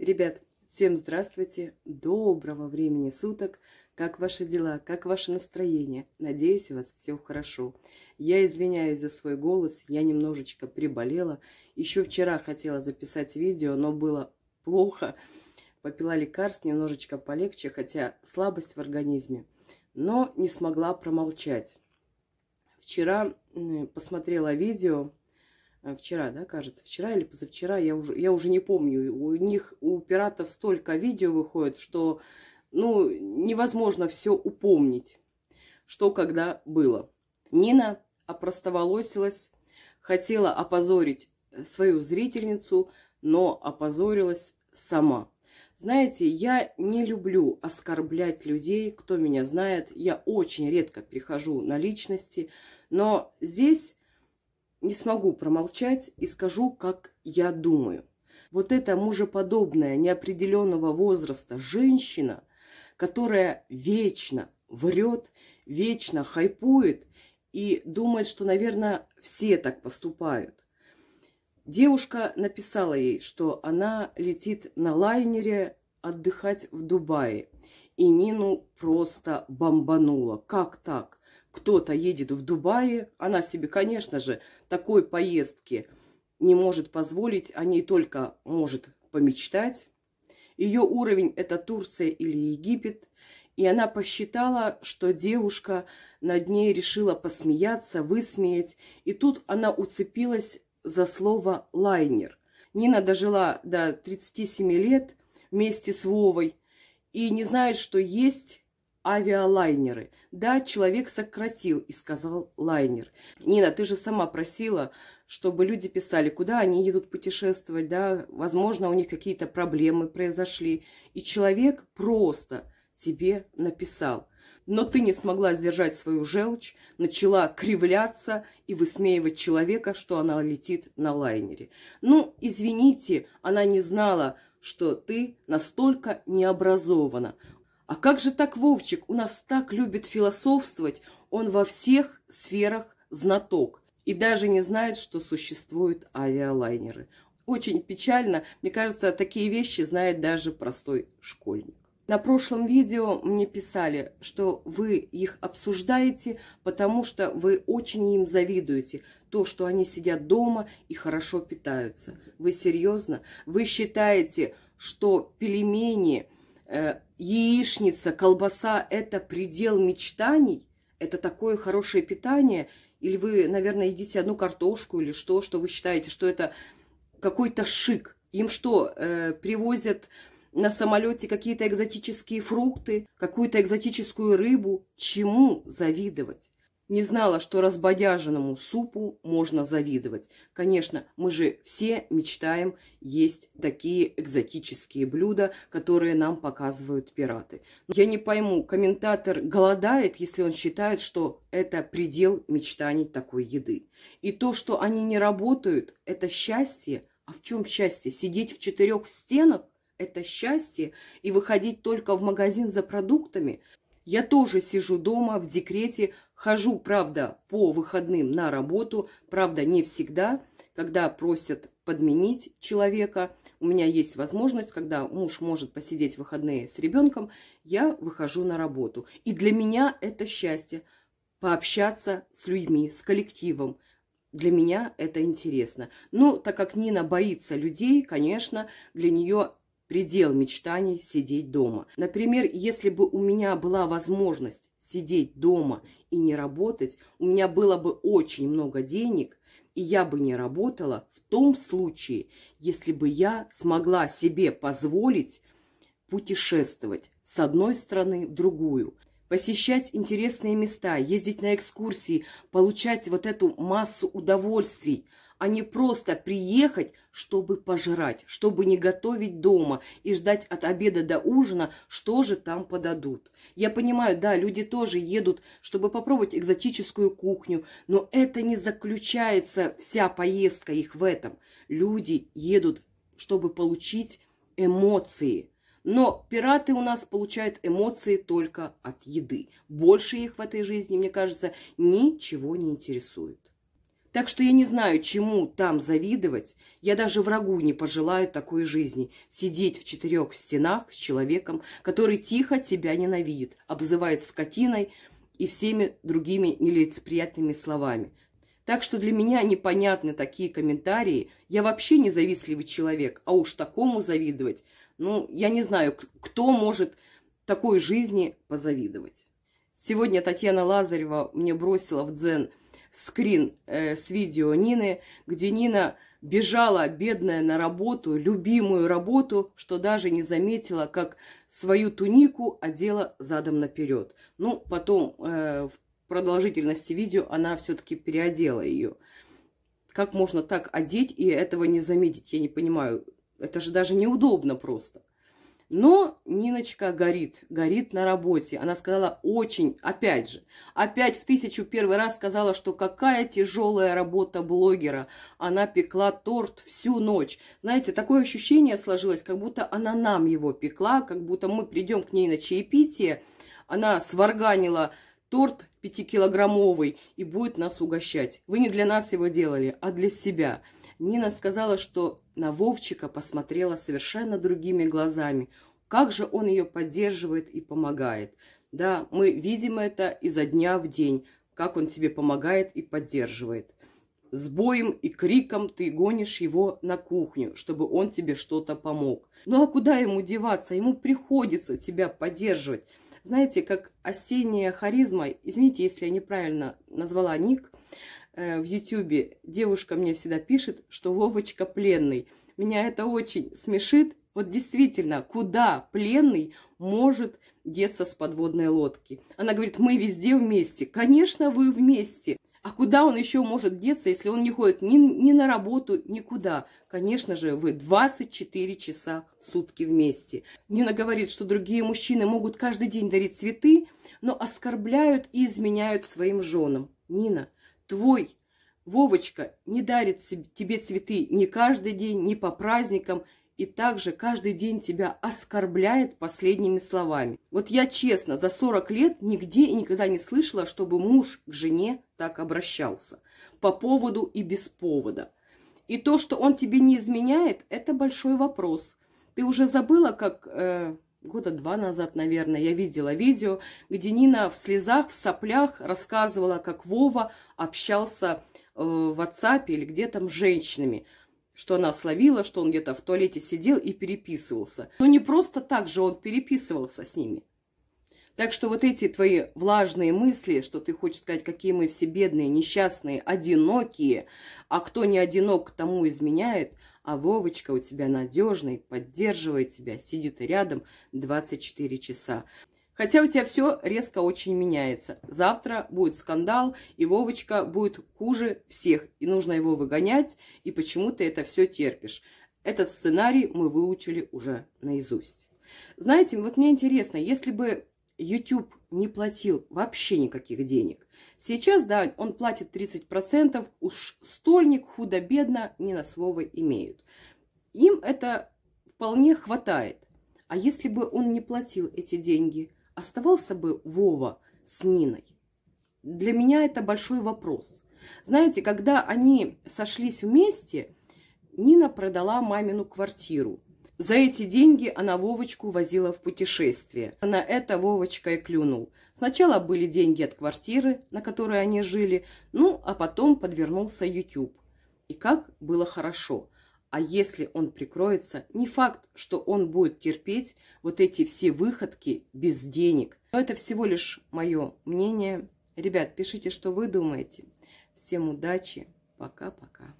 Ребят, всем здравствуйте, доброго времени суток. Как ваши дела, как ваше настроение? Надеюсь, у вас все хорошо. Я извиняюсь за свой голос, я немножечко приболела. Еще вчера хотела записать видео, но было плохо. Попила лекарств немножечко полегче, хотя слабость в организме. Но не смогла промолчать. Вчера посмотрела видео Э, вчера, да, кажется, вчера или позавчера, я уже, я уже не помню, у них, у пиратов столько видео выходит, что, ну, невозможно все упомнить, что когда было. Нина опростоволосилась, хотела опозорить э, свою зрительницу, но опозорилась сама. Знаете, я не люблю оскорблять людей, кто меня знает. Я очень редко перехожу на личности, но здесь не смогу промолчать и скажу, как я думаю. Вот эта мужеподобная неопределенного возраста женщина, которая вечно врет, вечно хайпует и думает, что, наверное, все так поступают. Девушка написала ей, что она летит на лайнере отдыхать в Дубае. И Нину просто бомбануло. Как так? кто-то едет в Дубае, она себе, конечно же, такой поездки не может позволить, о ней только может помечтать. Ее уровень – это Турция или Египет. И она посчитала, что девушка над ней решила посмеяться, высмеять. И тут она уцепилась за слово «лайнер». Нина дожила до 37 лет вместе с Вовой и не знает, что есть авиалайнеры. Да, человек сократил и сказал лайнер. Нина, ты же сама просила, чтобы люди писали, куда они едут путешествовать, да, возможно, у них какие-то проблемы произошли. И человек просто тебе написал. Но ты не смогла сдержать свою желчь, начала кривляться и высмеивать человека, что она летит на лайнере. Ну, извините, она не знала, что ты настолько необразована. А как же так Вовчик? У нас так любит философствовать. Он во всех сферах знаток и даже не знает, что существуют авиалайнеры. Очень печально. Мне кажется, такие вещи знает даже простой школьник. На прошлом видео мне писали, что вы их обсуждаете, потому что вы очень им завидуете. То, что они сидят дома и хорошо питаются. Вы серьезно? Вы считаете, что пельмени э, яичница, колбаса – это предел мечтаний? Это такое хорошее питание? Или вы, наверное, едите одну картошку или что, что вы считаете, что это какой-то шик? Им что, э, привозят на самолете какие-то экзотические фрукты, какую-то экзотическую рыбу? Чему завидовать? Не знала, что разбодяженному супу можно завидовать. Конечно, мы же все мечтаем есть такие экзотические блюда, которые нам показывают пираты. Я не пойму, комментатор голодает, если он считает, что это предел мечтаний такой еды. И то, что они не работают, это счастье. А в чем счастье? Сидеть в четырех стенах? это счастье, и выходить только в магазин за продуктами, я тоже сижу дома в декрете, хожу, правда, по выходным на работу, правда, не всегда, когда просят подменить человека. У меня есть возможность, когда муж может посидеть выходные с ребенком, я выхожу на работу. И для меня это счастье пообщаться с людьми, с коллективом. Для меня это интересно. Ну, так как Нина боится людей, конечно, для нее предел мечтаний сидеть дома. Например, если бы у меня была возможность сидеть дома и не работать, у меня было бы очень много денег, и я бы не работала в том случае, если бы я смогла себе позволить путешествовать с одной страны в другую, посещать интересные места, ездить на экскурсии, получать вот эту массу удовольствий – а не просто приехать, чтобы пожрать, чтобы не готовить дома и ждать от обеда до ужина, что же там подадут. Я понимаю, да, люди тоже едут, чтобы попробовать экзотическую кухню, но это не заключается вся поездка их в этом. Люди едут, чтобы получить эмоции. Но пираты у нас получают эмоции только от еды. Больше их в этой жизни, мне кажется, ничего не интересует. Так что я не знаю, чему там завидовать. Я даже врагу не пожелаю такой жизни. Сидеть в четырех стенах с человеком, который тихо тебя ненавидит, обзывает скотиной и всеми другими нелицеприятными словами. Так что для меня непонятны такие комментарии. Я вообще независтливый человек, а уж такому завидовать. Ну, я не знаю, кто может такой жизни позавидовать. Сегодня Татьяна Лазарева мне бросила в дзен – скрин э, с видео Нины, где Нина бежала, бедная, на работу, любимую работу, что даже не заметила, как свою тунику одела задом наперед. Ну, потом э, в продолжительности видео она все-таки переодела ее. Как можно так одеть и этого не заметить? Я не понимаю. Это же даже неудобно просто. Но Ниночка горит, горит на работе. Она сказала очень, опять же, опять в тысячу первый раз сказала, что какая тяжелая работа блогера. Она пекла торт всю ночь. Знаете, такое ощущение сложилось, как будто она нам его пекла, как будто мы придем к ней на чаепитие. Она сварганила торт пятикилограммовый и будет нас угощать. Вы не для нас его делали, а для себя. Нина сказала, что на Вовчика посмотрела совершенно другими глазами. Как же он ее поддерживает и помогает. Да, мы видим это изо дня в день, как он тебе помогает и поддерживает. С боем и криком ты гонишь его на кухню, чтобы он тебе что-то помог. Ну а куда ему деваться? Ему приходится тебя поддерживать. Знаете, как осенняя харизма, извините, если я неправильно назвала ник, Э, в Ютьюбе девушка мне всегда пишет, что Вовочка пленный. Меня это очень смешит. Вот действительно, куда пленный может деться с подводной лодки? Она говорит, мы везде вместе. Конечно, вы вместе. А куда он еще может деться, если он не ходит ни, ни на работу, никуда? Конечно же, вы 24 часа в сутки вместе. Нина говорит, что другие мужчины могут каждый день дарить цветы, но оскорбляют и изменяют своим женам. Нина – твой Вовочка не дарит тебе цветы не каждый день, не по праздникам, и также каждый день тебя оскорбляет последними словами. Вот я честно за 40 лет нигде и никогда не слышала, чтобы муж к жене так обращался. По поводу и без повода. И то, что он тебе не изменяет, это большой вопрос. Ты уже забыла, как э, года два назад, наверное, я видела видео, где Нина в слезах, в соплях рассказывала, как Вова общался э, в WhatsApp или где там с женщинами, что она словила, что он где-то в туалете сидел и переписывался. Но ну, не просто так же он переписывался с ними. Так что вот эти твои влажные мысли, что ты хочешь сказать, какие мы все бедные, несчастные, одинокие, а кто не одинок, тому изменяет – а Вовочка у тебя надежный, поддерживает тебя, сидит рядом 24 часа. Хотя у тебя все резко очень меняется. Завтра будет скандал, и Вовочка будет хуже всех, и нужно его выгонять, и почему ты это все терпишь. Этот сценарий мы выучили уже наизусть. Знаете, вот мне интересно, если бы YouTube не платил вообще никаких денег. Сейчас, да, он платит 30%, уж стольник худо-бедно ни на слово имеют. Им это вполне хватает. А если бы он не платил эти деньги, оставался бы Вова с Ниной? Для меня это большой вопрос. Знаете, когда они сошлись вместе, Нина продала мамину квартиру – за эти деньги она Вовочку возила в путешествие. На это Вовочка и клюнул. Сначала были деньги от квартиры, на которой они жили, ну, а потом подвернулся YouTube. И как было хорошо. А если он прикроется, не факт, что он будет терпеть вот эти все выходки без денег. Но это всего лишь мое мнение. Ребят, пишите, что вы думаете. Всем удачи. Пока-пока.